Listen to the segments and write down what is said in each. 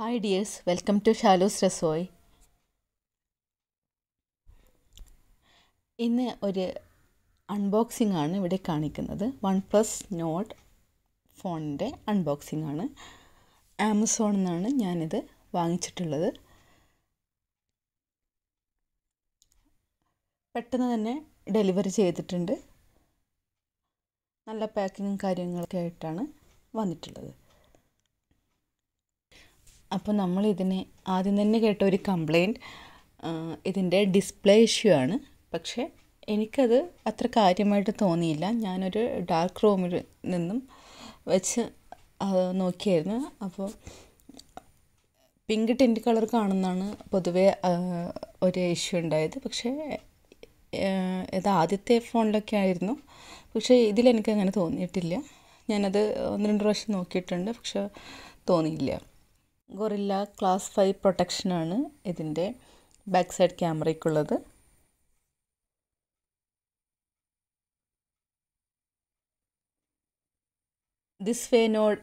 hi dears welcome to Shalo's Rasoi ഇന്ന് ഒരു unboxing ആണ് ഇവിടെ കാണിക്കുന്നത് വൺ പ്ലസ് നോട്ട് ഫോണിൻ്റെ അൺബോക്സിംഗ് ആണ് ആമസോണിൽ നിന്നാണ് ഞാനിത് വാങ്ങിച്ചിട്ടുള്ളത് പെട്ടെന്ന് തന്നെ ഡെലിവറി ചെയ്തിട്ടുണ്ട് നല്ല പാക്കിങ്ങും കാര്യങ്ങളൊക്കെ ആയിട്ടാണ് വന്നിട്ടുള്ളത് അപ്പോൾ നമ്മൾ ഇതിനെ ആദ്യം തന്നെ കേട്ട ഒരു കംപ്ലയിൻറ്റ് ഇതിൻ്റെ ഡിസ്പ്ലേ ഇഷ്യൂ ആണ് പക്ഷേ എനിക്കത് അത്ര കാര്യമായിട്ട് തോന്നിയില്ല ഞാനൊരു ഡാർക്ക് റൂമിൽ നിന്നും വെച്ച് നോക്കിയായിരുന്നു അപ്പോൾ പിങ്ക് ടിൻറ്റ് കളർ കാണുന്നതാണ് പൊതുവേ ഒരു ഇഷ്യൂ ഉണ്ടായത് പക്ഷേ ഇത് ആദ്യത്തെ ഫോണിലൊക്കെ ആയിരുന്നു പക്ഷേ ഇതിലെനിക്കങ്ങനെ അങ്ങനെ തോന്നിയിട്ടില്ല ഞാനത് ഒന്ന് രണ്ട് പ്രാവശ്യം നോക്കിയിട്ടുണ്ട് പക്ഷേ തോന്നിയില്ല ഗൊറില്ല ക്ലാസ് ഫൈവ് പ്രൊട്ടക്ഷനാണ് ഇതിൻ്റെ ബാക്ക് സൈഡ് ക്യാമറയ്ക്കുള്ളത് ദിസ് ഫേനോഡ്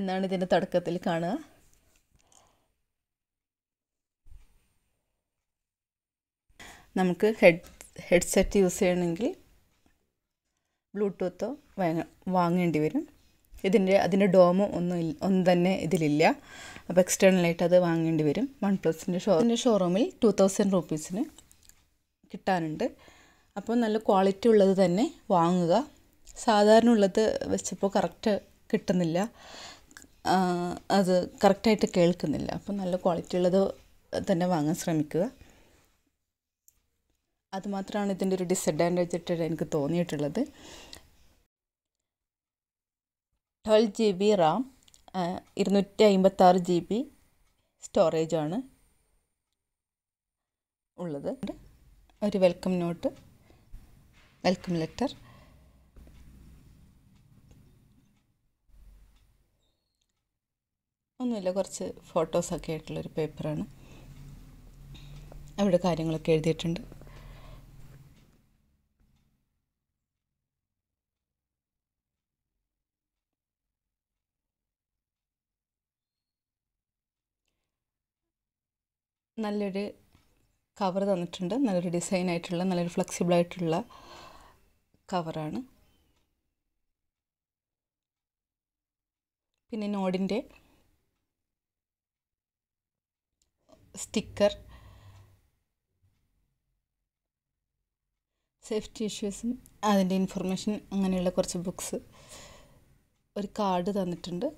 എന്നാണ് ഇതിൻ്റെ തുടക്കത്തിൽ കാണുക നമുക്ക് ഹെഡ് ഹെഡ്സെറ്റ് യൂസ് ചെയ്യണമെങ്കിൽ ബ്ലൂടൂത്തോ വാങ്ങേണ്ടി വരും ഇതിൻ്റെ അതിൻ്റെ ഡോമും ഒന്നും ഇല്ല ഒന്നും തന്നെ ഇതിലില്ല അപ്പോൾ എക്സ്റ്റേണലായിട്ട് അത് വാങ്ങേണ്ടി വരും വൺ പ്ലസിൻ്റെ ഷോ അതിൻ്റെ ഷോറൂമിൽ ടു തൗസൻഡ് റുപ്പീസിന് കിട്ടാനുണ്ട് അപ്പോൾ നല്ല ക്വാളിറ്റി ഉള്ളത് തന്നെ വാങ്ങുക സാധാരണ ഉള്ളത് വെച്ചപ്പോൾ കറക്റ്റ് കിട്ടുന്നില്ല അത് കറക്റ്റായിട്ട് കേൾക്കുന്നില്ല അപ്പോൾ നല്ല ക്വാളിറ്റി ഉള്ളത് തന്നെ വാങ്ങാൻ ശ്രമിക്കുക അതുമാത്രമാണ് ഇതിൻ്റെ ഒരു ഡിസഡ്വാൻറ്റേജ് ആയിട്ട് എനിക്ക് തോന്നിയിട്ടുള്ളത് ട്വൽവ് ജി ബി റാം ഇരുന്നൂറ്റി അൻപത്താറ് ജി ബി സ്റ്റോറേജാണ് ഉള്ളത് ഒരു വെൽക്കം നോട്ട് വെൽക്കം ലെറ്റർ ഒന്നുമില്ല കുറച്ച് ഫോട്ടോസൊക്കെ ആയിട്ടുള്ളൊരു പേപ്പറാണ് അവിടെ കാര്യങ്ങളൊക്കെ എഴുതിയിട്ടുണ്ട് നല്ലൊരു കവർ തന്നിട്ടുണ്ട് നല്ലൊരു ഡിസൈൻ ആയിട്ടുള്ള നല്ലൊരു ഫ്ലെക്സിബിൾ ആയിട്ടുള്ള കവറാണ് പിന്നെ നോഡിൻ്റെ സ്റ്റിക്കർ സേഫ്റ്റി ഇഷ്യൂസും അതിൻ്റെ ഇൻഫർമേഷൻ അങ്ങനെയുള്ള കുറച്ച് ബുക്സ് ഒരു കാർഡ് തന്നിട്ടുണ്ട്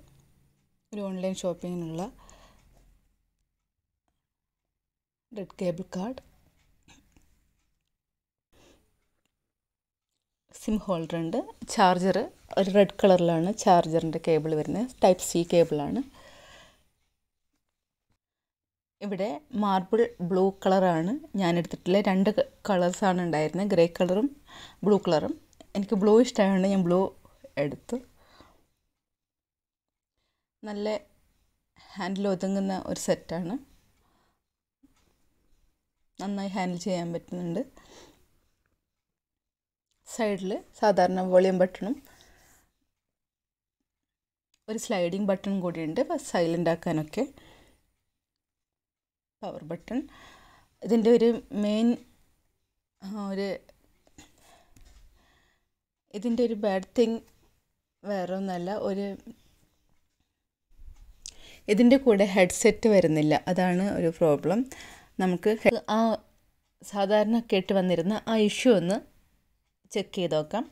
ഒരു ഓൺലൈൻ ഷോപ്പിങ്ങിനുള്ള red cable card SIM holder ഉണ്ട് ചാർജർ ഒരു റെഡ് കളറിലാണ് ചാർജറിൻ്റെ കേബിൾ വരുന്നത് ടൈപ്പ് സി കേബിളാണ് ഇവിടെ മാർബിൾ ബ്ലൂ കളറാണ് ഞാൻ എടുത്തിട്ടുള്ള രണ്ട് കളേഴ്സാണ് ഉണ്ടായിരുന്നത് ഗ്രേ കളറും ബ്ലൂ കളറും എനിക്ക് ബ്ലൂ ഇഷ്ടമായതുകൊണ്ട് ഞാൻ ബ്ലൂ എടുത്തു നല്ല ഹാൻഡിൽ ഒതുങ്ങുന്ന ഒരു സെറ്റാണ് നന്നായി ഹാൻഡിൽ ചെയ്യാൻ പറ്റുന്നുണ്ട് സൈഡിൽ സാധാരണ വോളിയം ബട്ടണും ഒരു സ്ലൈഡിങ് ബട്ടൺ കൂടിയുണ്ട് സൈലൻ്റ് ആക്കാനൊക്കെ പവർ ബട്ടൺ ഇതിൻ്റെ ഒരു മെയിൻ ഒരു ഇതിൻ്റെ ഒരു ബാഡ് തിങ് വേറെ ഒന്നല്ല ഒരു ഇതിൻ്റെ കൂടെ ഹെഡ്സെറ്റ് വരുന്നില്ല അതാണ് ഒരു പ്രോബ്ലം നമുക്ക് ആ സാധാരണ കേട്ട് വന്നിരുന്ന ആ ഇഷ്യൂ ഒന്ന് ചെക്ക് ചെയ്ത് നോക്കാം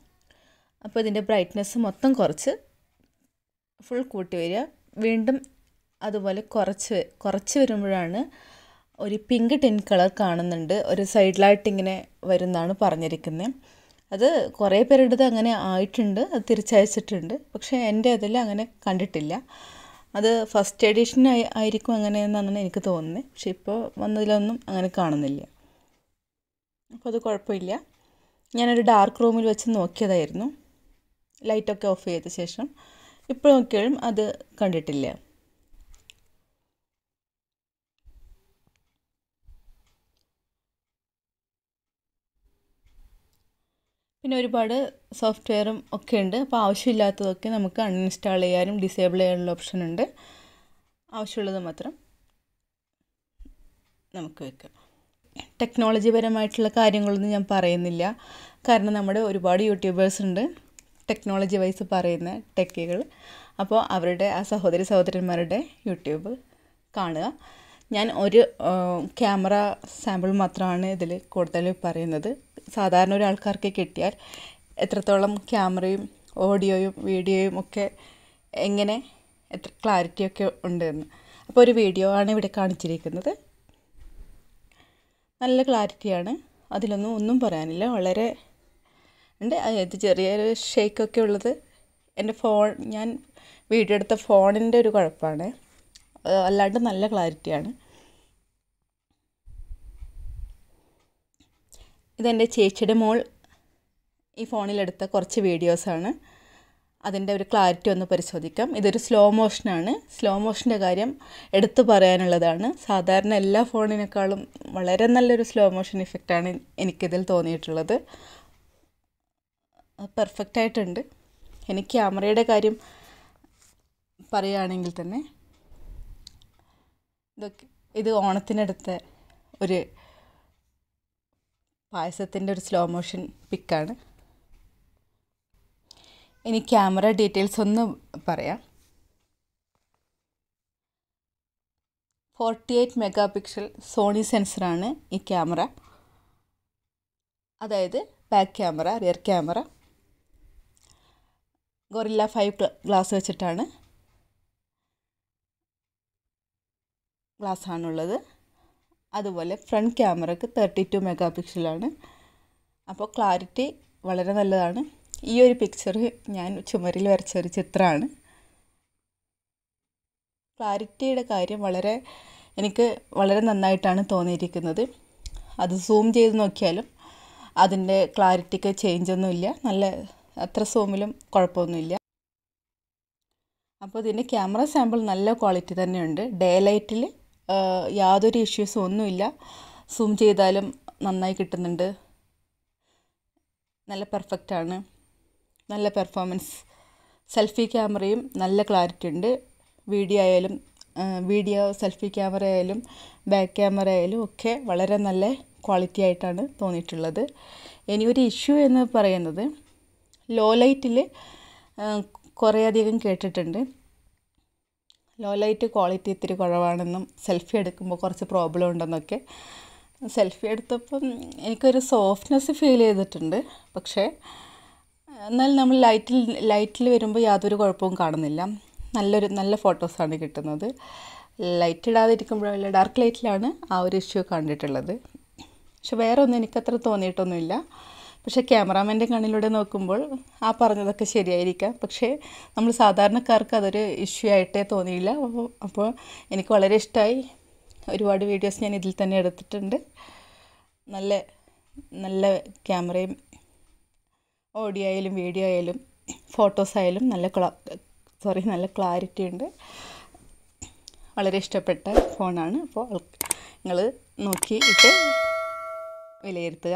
അപ്പോൾ ഇതിൻ്റെ ബ്രൈറ്റ്നെസ് മൊത്തം കുറച്ച് ഫുൾ കൂട്ടി വരിക വീണ്ടും അതുപോലെ കുറച്ച് കുറച്ച് വരുമ്പോഴാണ് ഒരു പിങ്ക് ടിൻ കളർ കാണുന്നുണ്ട് ഒരു സൈഡിലായിട്ട് ഇങ്ങനെ വരുന്നാണ് പറഞ്ഞിരിക്കുന്നത് അത് കുറേ പേരുടേത് അങ്ങനെ ആയിട്ടുണ്ട് അത് തിരിച്ചയച്ചിട്ടുണ്ട് പക്ഷേ എൻ്റെ അതിൽ അങ്ങനെ കണ്ടിട്ടില്ല അത് ഫസ്റ്റ് എഡിഷൻ ആയിരിക്കും അങ്ങനെ എന്നാണ് എനിക്ക് തോന്നുന്നത് പക്ഷെ ഇപ്പോൾ വന്നതിലൊന്നും അങ്ങനെ കാണുന്നില്ല അപ്പോൾ അത് കുഴപ്പമില്ല ഞാനൊരു ഡാർക്ക് റൂമിൽ വെച്ച് നോക്കിയതായിരുന്നു ലൈറ്റൊക്കെ ഓഫ് ചെയ്ത ശേഷം ഇപ്പോൾ നോക്കിയാലും അത് കണ്ടിട്ടില്ല പിന്നെ ഒരുപാട് സോഫ്റ്റ്വെയറും ഒക്കെ ഉണ്ട് അപ്പോൾ ആവശ്യമില്ലാത്തതൊക്കെ നമുക്ക് അൺഇൻസ്റ്റാൾ ചെയ്യാനും ഡിസേബിൾ ചെയ്യാനുള്ള ഓപ്ഷൻ ഉണ്ട് ആവശ്യമുള്ളത് മാത്രം നമുക്ക് വെക്കാം ടെക്നോളജി പരമായിട്ടുള്ള കാര്യങ്ങളൊന്നും ഞാൻ പറയുന്നില്ല കാരണം നമ്മുടെ ഒരുപാട് യൂട്യൂബേഴ്സ് ഉണ്ട് ടെക്നോളജി വൈസ് പറയുന്ന ടെക്കുകൾ അപ്പോൾ അവരുടെ ആ സഹോദരി സഹോദരന്മാരുടെ യൂട്യൂബ് കാണുക ഞാൻ ഒരു ക്യാമറ സാമ്പിൾ മാത്രമാണ് ഇതിൽ കൂടുതൽ പറയുന്നത് സാധാരണ ഒരു ആൾക്കാർക്ക് കിട്ടിയാൽ എത്രത്തോളം ക്യാമറയും ഓഡിയോയും വീഡിയോയും ഒക്കെ എങ്ങനെ എത്ര ക്ലാരിറ്റിയൊക്കെ ഉണ്ടെന്ന് അപ്പോൾ ഒരു വീഡിയോ ആണ് ഇവിടെ കാണിച്ചിരിക്കുന്നത് നല്ല ക്ലാരിറ്റിയാണ് അതിലൊന്നും ഒന്നും പറയാനില്ല വളരെ ഉണ്ട് ഇത് ചെറിയൊരു ഷേക്കൊക്കെ ഉള്ളത് എൻ്റെ ഫോൺ ഞാൻ വീഡിയോ എടുത്ത ഫോണിൻ്റെ ഒരു കുഴപ്പമാണ് അല്ലാണ്ട് നല്ല ക്ലാരിറ്റിയാണ് ഇതെൻ്റെ ചേച്ചിയുടെ മോൾ ഈ ഫോണിലെടുത്ത കുറച്ച് വീഡിയോസാണ് അതിൻ്റെ ഒരു ക്ലാരിറ്റി ഒന്ന് പരിശോധിക്കാം ഇതൊരു സ്ലോ മോഷനാണ് സ്ലോ മോഷൻ്റെ കാര്യം എടുത്തു പറയാനുള്ളതാണ് സാധാരണ എല്ലാ ഫോണിനേക്കാളും വളരെ നല്ലൊരു സ്ലോ മോഷൻ ഇഫക്റ്റാണ് എനിക്കിതിൽ തോന്നിയിട്ടുള്ളത് പെർഫെക്റ്റ് ആയിട്ടുണ്ട് എനിക്ക് ക്യാമറയുടെ കാര്യം പറയുകയാണെങ്കിൽ തന്നെ ഇതൊക്കെ ഇത് ഓണത്തിനടുത്ത ഒരു പായസത്തിൻ്റെ ഒരു സ്ലോ മോഷൻ പിക്കാണ് ഇനി ക്യാമറ ഡീറ്റെയിൽസ് ഒന്ന് പറയാം forty eight megapixel Sony സെൻസറാണ് ഈ ക്യാമറ അതായത് back camera rear camera Gorilla five glass വെച്ചിട്ടാണ് ഗ്ലാസ്സാണുള്ളത് അതുപോലെ ഫ്രണ്ട് ക്യാമറയ്ക്ക് തേർട്ടി ടു മെഗാ പിക്സലാണ് അപ്പോൾ ക്ലാരിറ്റി വളരെ നല്ലതാണ് ഈ ഒരു പിക്ചർ ഞാൻ ചുമരിൽ വരച്ച ഒരു ചിത്രമാണ് ക്ലാരിറ്റിയുടെ കാര്യം വളരെ എനിക്ക് വളരെ നന്നായിട്ടാണ് തോന്നിയിരിക്കുന്നത് അത് സൂം ചെയ്ത് നോക്കിയാലും അതിൻ്റെ ക്ലാരിറ്റിക്ക് ചേഞ്ച് ഒന്നുമില്ല നല്ല അത്ര സൂമിലും കുഴപ്പമൊന്നുമില്ല അപ്പോൾ ഇതിൻ്റെ ക്യാമറ സാമ്പിൾ നല്ല ക്വാളിറ്റി തന്നെയുണ്ട് ഡേ ലൈറ്റിൽ യാതൊരു ഇഷ്യൂസും ഒന്നുമില്ല സൂം ചെയ്താലും നന്നായി കിട്ടുന്നുണ്ട് നല്ല പെർഫെക്റ്റാണ് നല്ല പെർഫോമൻസ് സെൽഫി ക്യാമറയും നല്ല ക്ലാരിറ്റി ഉണ്ട് വീഡിയോ ആയാലും വീഡിയോ സെൽഫി ക്യാമറ ആയാലും ബാക്ക് ക്യാമറ ആയാലും ഒക്കെ വളരെ നല്ല ക്വാളിറ്റി ആയിട്ടാണ് തോന്നിയിട്ടുള്ളത് ഇനി ഒരു ഇഷ്യൂ എന്ന് പറയുന്നത് ലോ ലൈറ്റിൽ കുറേയധികം കേട്ടിട്ടുണ്ട് ലോ ലൈറ്റ് ക്വാളിറ്റി ഇത്തിരി കുറവാണെന്നും സെൽഫി എടുക്കുമ്പോൾ കുറച്ച് പ്രോബ്ലം ഉണ്ടെന്നൊക്കെ സെൽഫി എടുത്തപ്പം എനിക്കൊരു സോഫ്റ്റ്നെസ് ഫീൽ ചെയ്തിട്ടുണ്ട് പക്ഷേ എന്നാൽ നമ്മൾ ലൈറ്റിൽ ലൈറ്റിൽ വരുമ്പോൾ യാതൊരു കുഴപ്പവും കാണുന്നില്ല നല്ലൊരു നല്ല ഫോട്ടോസാണ് കിട്ടുന്നത് ലൈറ്റ് ഇരിക്കുമ്പോഴല്ല ഡാർക്ക് ലൈറ്റിലാണ് ആ ഒരു ഇഷ്യൂ കണ്ടിട്ടുള്ളത് പക്ഷെ വേറെ ഒന്നും എനിക്കത്ര തോന്നിയിട്ടൊന്നുമില്ല പക്ഷേ ക്യാമറാമാൻ്റെ കണ്ണിലൂടെ നോക്കുമ്പോൾ ആ പറഞ്ഞതൊക്കെ ശരിയായിരിക്കാം പക്ഷേ നമ്മൾ സാധാരണക്കാർക്ക് അതൊരു ഇഷ്യൂ ആയിട്ടേ തോന്നിയില്ല അപ്പോൾ എനിക്ക് വളരെ ഇഷ്ടമായി ഒരുപാട് വീഡിയോസ് ഞാൻ ഇതിൽ തന്നെ എടുത്തിട്ടുണ്ട് നല്ല നല്ല ക്യാമറയും ഓഡിയോ ആയാലും വീഡിയോ ആയാലും ഫോട്ടോസ് ആയാലും നല്ല ക്ലാ സോറി നല്ല ക്ലാരിറ്റി ഉണ്ട് വളരെ ഇഷ്ടപ്പെട്ട ഫോണാണ് അപ്പോൾ നിങ്ങൾ നോക്കിയിട്ട് വിലയിരുത്തുക